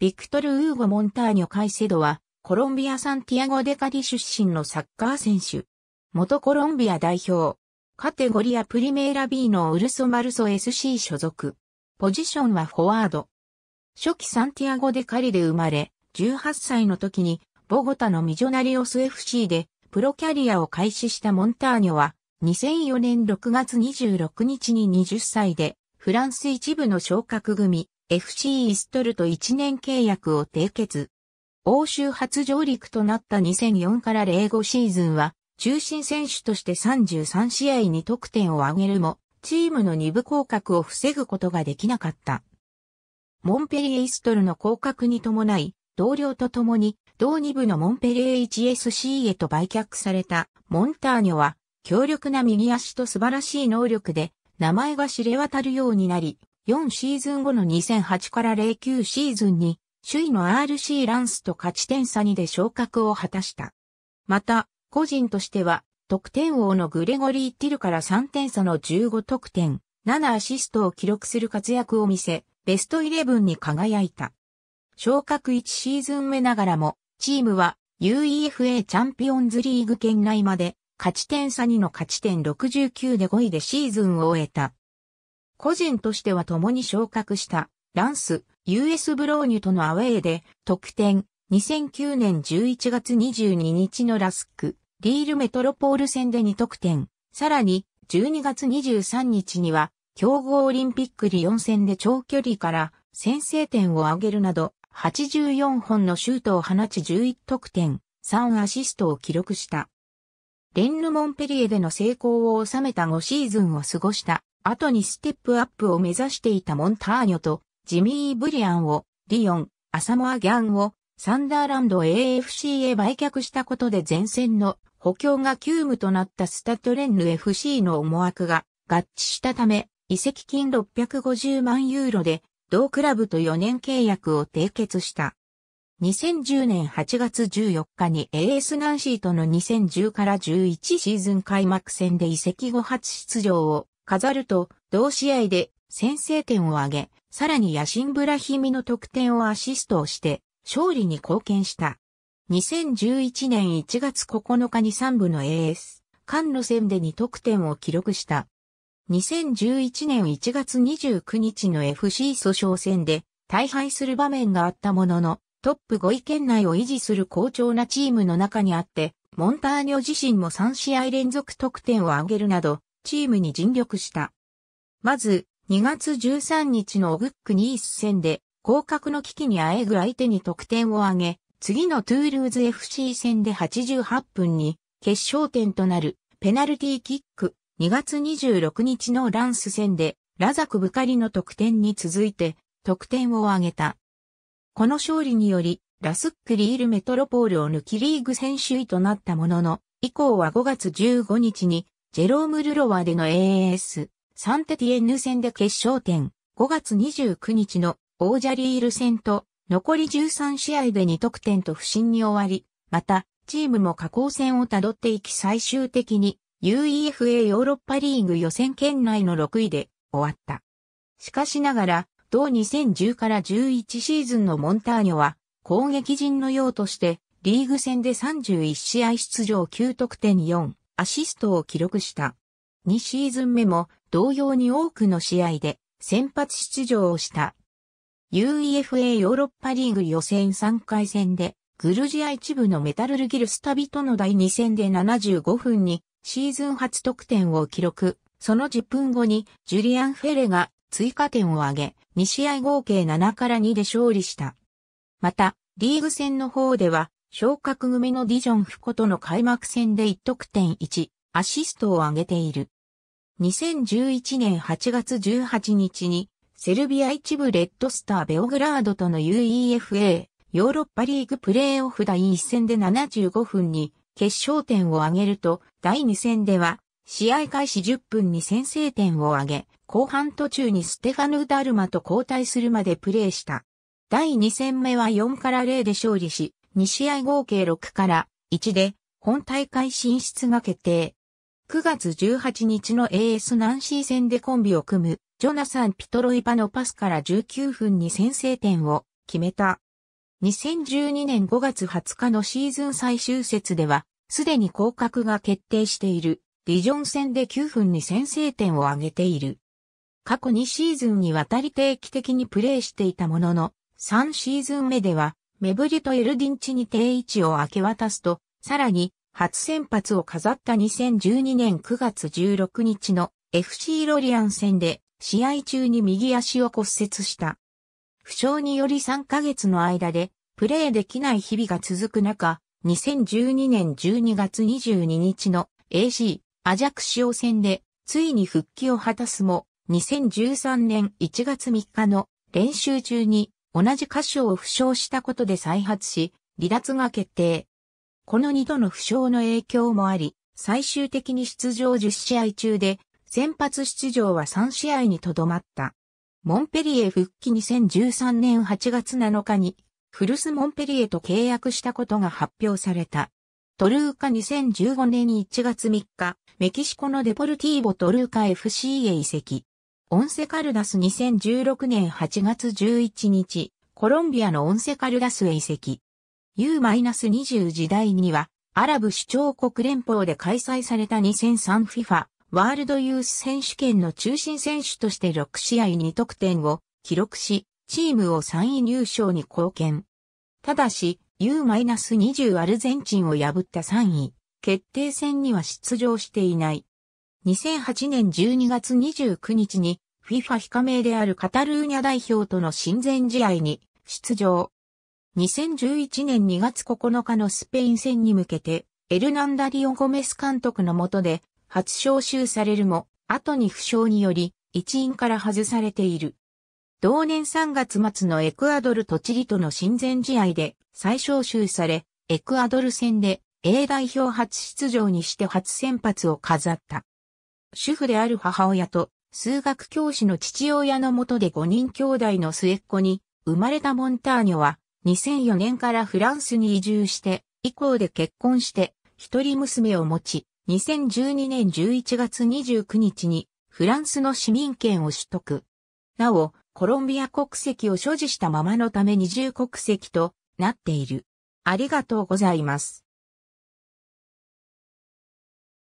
ビクトル・ウーゴ・モンターニョ・カイセドは、コロンビア・サンティアゴ・デカリ出身のサッカー選手。元コロンビア代表。カテゴリア・プリメーラビーのウルソ・マルソ SC 所属。ポジションはフォワード。初期サンティアゴ・デカリで生まれ、18歳の時に、ボゴタのミジョナリオス FC で、プロキャリアを開始したモンターニョは、2004年6月26日に20歳で、フランス一部の昇格組、FC イストルと1年契約を締結。欧州初上陸となった2004から05シーズンは、中心選手として33試合に得点を挙げるも、チームの二部降格を防ぐことができなかった。モンペリエイストルの降格に伴い、同僚と共に、同二部のモンペリエ h s c へと売却されたモンターニョは、強力な右足と素晴らしい能力で、名前が知れ渡るようになり、4シーズン後の2008から09シーズンに、首位の RC ランスと勝ち点差2で昇格を果たした。また、個人としては、得点王のグレゴリー・ティルから3点差の15得点、7アシストを記録する活躍を見せ、ベスト11に輝いた。昇格1シーズン目ながらも、チームは UEFA チャンピオンズリーグ圏内まで勝ち点差2の勝ち点69で5位でシーズンを終えた。個人としては共に昇格した、ランス、US ブローニュとのアウェーで、得点、2009年11月22日のラスク、リールメトロポール戦で2得点、さらに、12月23日には、競合オリンピックリン戦で長距離から先制点を挙げるなど、84本のシュートを放ち11得点、3アシストを記録した。レンヌ・モンペリエでの成功を収めた5シーズンを過ごした後にステップアップを目指していたモンターニョとジミー・ブリアンを、リオン、アサモア・ギャンを、サンダーランド AFC へ売却したことで前線の補強が急務となったスタトレンヌ FC の思惑が合致したため、移籍金650万ユーロで同クラブと4年契約を締結した。2010年8月14日に AS ナンシーとの2010から11シーズン開幕戦で移籍後初出場を飾ると、同試合で先制点を挙げ、さらに野心ブラヒミの得点をアシストをして、勝利に貢献した。2011年1月9日に3部の AS、関路戦で2得点を記録した。2011年1月29日の FC 訴訟戦で大敗する場面があったものの、トップ5位圏内を維持する好調なチームの中にあって、モンターニョ自身も3試合連続得点を挙げるなど、チームに尽力した。まず、2月13日のオグックニース戦で、降格の危機にあえぐ相手に得点を挙げ、次のトゥールーズ FC 戦で88分に、決勝点となる、ペナルティーキック、2月26日のランス戦で、ラザクブカリの得点に続いて、得点を挙げた。この勝利により、ラスックリールメトロポールを抜きリーグ選手位となったものの、以降は5月15日にジェローム・ルロワでの AAS、サンテティエンヌ戦で決勝点、5月29日の王者リール戦と、残り13試合で2得点と不振に終わり、また、チームも下降戦をたどっていき最終的に、UEFA ヨーロッパリーグ予選圏内の6位で終わった。しかしながら、同2010から11シーズンのモンターニョは、攻撃陣のようとして、リーグ戦で31試合出場9得点4、アシストを記録した。2シーズン目も同様に多くの試合で先発出場をした。UEFA ヨーロッパリーグ予選3回戦でグルジア一部のメタルルギルスタビとの第2戦で75分にシーズン初得点を記録。その10分後にジュリアン・フェレが追加点を挙げ、2試合合計7から2で勝利した。また、リーグ戦の方では昇格組のディジョン・フコとの開幕戦で1得点1、アシストを挙げている。2011年8月18日に、セルビア一部レッドスターベオグラードとの UEFA ヨーロッパリーグプレーオフ第1戦で75分に決勝点を挙げると、第2戦では試合開始10分に先制点を挙げ、後半途中にステファヌ・ダルマと交代するまでプレーした。第2戦目は4から0で勝利し、2試合合計6から1で本大会進出が決定。9月18日の AS ナンシー戦でコンビを組むジョナサン・ピトロイパのパスから19分に先制点を決めた。2012年5月20日のシーズン最終節では、すでに降格が決定しているディジョン戦で9分に先制点を挙げている。過去2シーズンにわたり定期的にプレーしていたものの、3シーズン目ではメブリとエルディンチに定位置を明け渡すと、さらに、初先発を飾った2012年9月16日の FC ロリアン戦で試合中に右足を骨折した。負傷により3ヶ月の間でプレーできない日々が続く中、2012年12月22日の AC アジャクシオ戦でついに復帰を果たすも、2013年1月3日の練習中に同じ箇所を負傷したことで再発し、離脱が決定。この二度の負傷の影響もあり、最終的に出場10試合中で、先発出場は3試合にとどまった。モンペリエ復帰2013年8月7日に、フルスモンペリエと契約したことが発表された。トルーカ2015年1月3日、メキシコのデポルティーボトルーカ FC へ移籍。オンセカルダス2016年8月11日、コロンビアのオンセカルダスへ移籍。U-20 時代には、アラブ首長国連邦で開催された 2003FIFA ワールドユース選手権の中心選手として6試合2得点を記録し、チームを3位入賞に貢献。ただし、U-20 アルゼンチンを破った3位、決定戦には出場していない。2008年12月29日に FIFA 非加盟であるカタルーニャ代表との親善試合に出場。2011年2月9日のスペイン戦に向けて、エルナンダ・リオ・ゴメス監督の下で初招集されるも、後に負傷により、一員から外されている。同年3月末のエクアドルとチリとの親善試合で再招集され、エクアドル戦で A 代表初出場にして初先発を飾った。主婦である母親と数学教師の父親のもとで5人兄弟の末っ子に生まれたモンターニョは2004年からフランスに移住して以降で結婚して一人娘を持ち2012年11月29日にフランスの市民権を取得。なお、コロンビア国籍を所持したままのため二重国籍となっている。ありがとうございます。